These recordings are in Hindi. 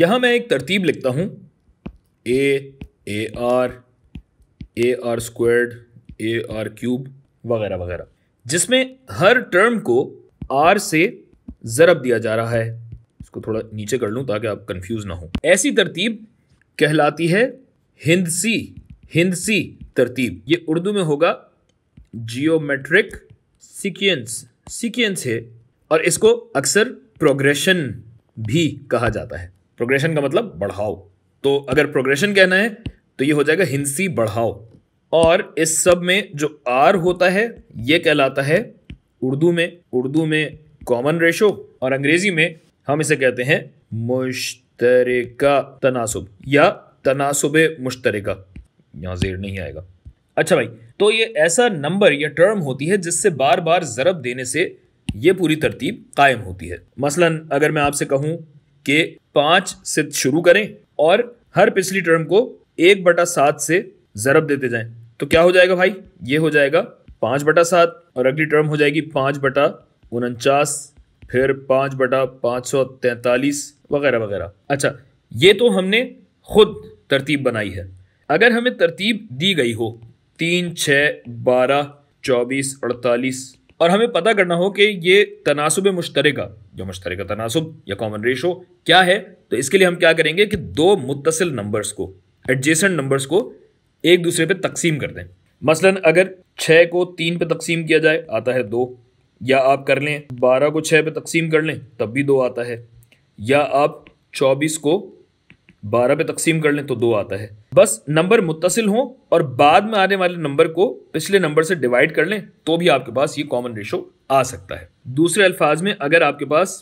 यहाँ मैं एक तरतीब लिखता हूँ a a r a r squared a r cube वगैरह वगैरह जिसमें हर टर्म को आर से ज़रब दिया जा रहा है इसको थोड़ा नीचे कर लूँ ताकि आप कंफ्यूज ना हो ऐसी तरतीब कहलाती है हिंदसी हिंदसी तरतीब ये उर्दू में होगा जियोमेट्रिक सिक्वेंस सिक्वेंस है और इसको अक्सर प्रोग्रेशन भी कहा जाता है प्रोग्रेशन का मतलब बढ़ाओ तो अगर प्रोग्रेशन कहना है तो ये हो जाएगा हिंसी बढ़ाओ और इस सब में जो आर होता है ये कहलाता है उर्दू में उर्दू में कॉमन रेशो और अंग्रेज़ी में हम इसे कहते हैं मुश्तरका तनासुब या तनासुब मुश्तरका यहाँ जेर नहीं आएगा अच्छा भाई तो ये ऐसा नंबर या टर्म होती है जिससे बार बार ज़रब देने से ये पूरी तरतीब कायम होती है मसलन अगर मैं आपसे कहूँ कि पांच सिद्ध शुरू करें और हर पिछली टर्म को एक बटा सात से जरब देते जाएं तो क्या हो जाएगा भाई ये हो जाएगा पांच बटा सात और अगली टर्म हो जाएगी पांच बटा उनचास फिर पांच बटा पांच सौ तैतालीस वगैरह वगैरह अच्छा ये तो हमने खुद तरतीब बनाई है अगर हमें तरतीब दी गई हो तीन छ बारह चौबीस अड़तालीस और हमें पता करना हो कि ये तनासुब मुश्तरका जो मुश्तरका तनासुब या कॉमन रेशो क्या है तो इसके लिए हम क्या करेंगे कि दो मुतसिल नंबर्स को एडजेसेंट नंबर्स को एक दूसरे पे तकसीम कर दें मसलन अगर छः को तीन पे तकसीम किया जाए आता है दो या आप कर लें बारह को छः पे तकसीम कर लें तब भी दो आता है या आप चौबीस को बारह पे तकसीम कर लें तो दो आता है बस नंबर मुतसिल हों और बाद में आने वाले नंबर को पिछले नंबर से डिवाइड कर लें तो भी आपके पास ये कॉमन रेशो आ सकता है दूसरे अल्फाज में अगर आपके पास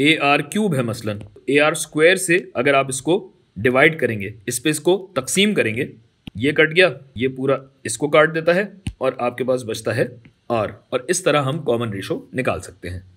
ए आर क्यूब है मसलन ए आर स्क्वायर से अगर आप इसको डिवाइड करेंगे इस पर इसको तकसीम करेंगे ये कट गया ये पूरा इसको काट देता है और आपके पास बचता है आर और इस तरह हम कॉमन रेशो निकाल सकते हैं